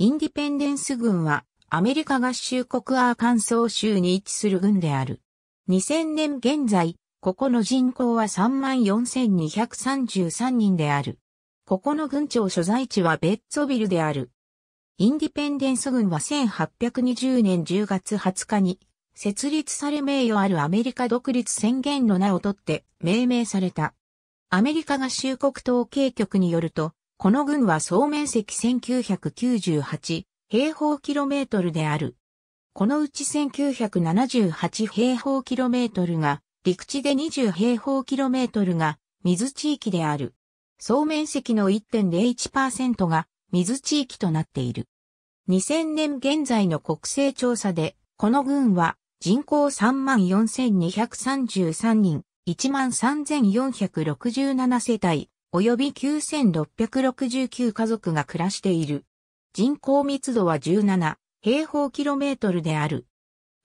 インディペンデンス軍はアメリカ合衆国アーカンソー州に位置する軍である。2000年現在、ここの人口は34,233人である。ここの軍庁所在地はベッツォビルである。インディペンデンス軍は1820年10月20日に設立され名誉あるアメリカ独立宣言の名をとって命名された。アメリカ合衆国統計局によると、この群は総面積1998平方キロメートルである。このうち1978平方キロメートルが陸地で20平方キロメートルが水地域である。総面積の1.01%が水地域となっている。2000年現在の国勢調査で、この群は人口34,233人、13,467世帯、及び9669家族が暮らしている。人口密度は17平方キロメートルである。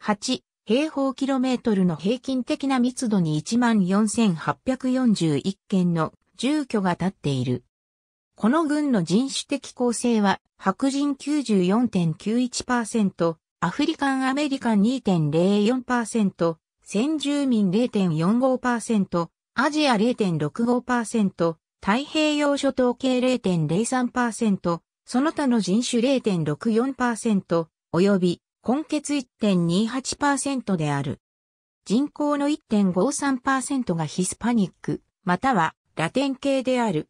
8平方キロメートルの平均的な密度に14,841件の住居が建っている。この軍の人種的構成は白人94.91%、アフリカンアメリカン2.04%、先住民0.45%、アジア0.65%、太平洋諸島系0.03%、その他の人種0.64%、及び根血1.28%である。人口の1.53%がヒスパニック、またはラテン系である。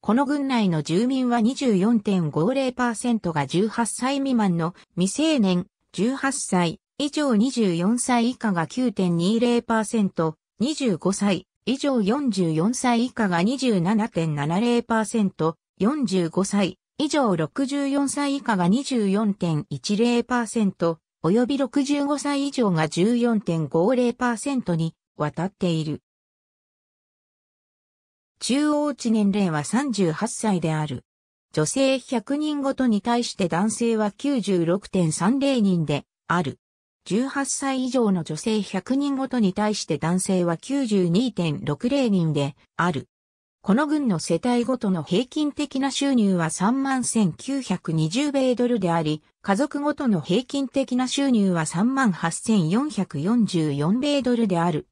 この軍内の住民は24.50%が18歳未満の未成年、18歳以上24歳以下が9.20%、25歳以上44歳以下が27.70%、45歳以上64歳以下が24.10%、及び65歳以上が14.50%に渡っている。中央値年齢は38歳である。女性100人ごとに対して男性は96.30人である。18歳以上の女性100人ごとに対して男性は92.60人である。この軍の世帯ごとの平均的な収入は31,920米ドルであり、家族ごとの平均的な収入は38,444米ドルである。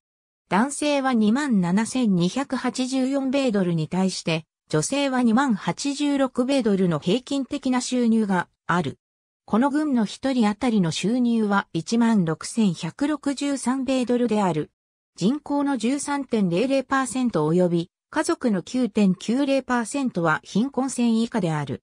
男性は27,284米ドルに対して、女性は2086米ドルの平均的な収入がある。この軍の一人当たりの収入は16,163米ドルである。人口の13.00%及び家族の9.90%は貧困線以下である。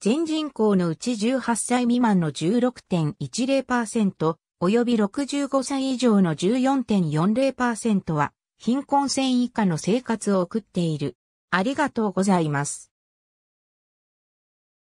全人口のうち18歳未満の16.10%及び65歳以上の14.40%は貧困線以下の生活を送っている。ありがとうございます。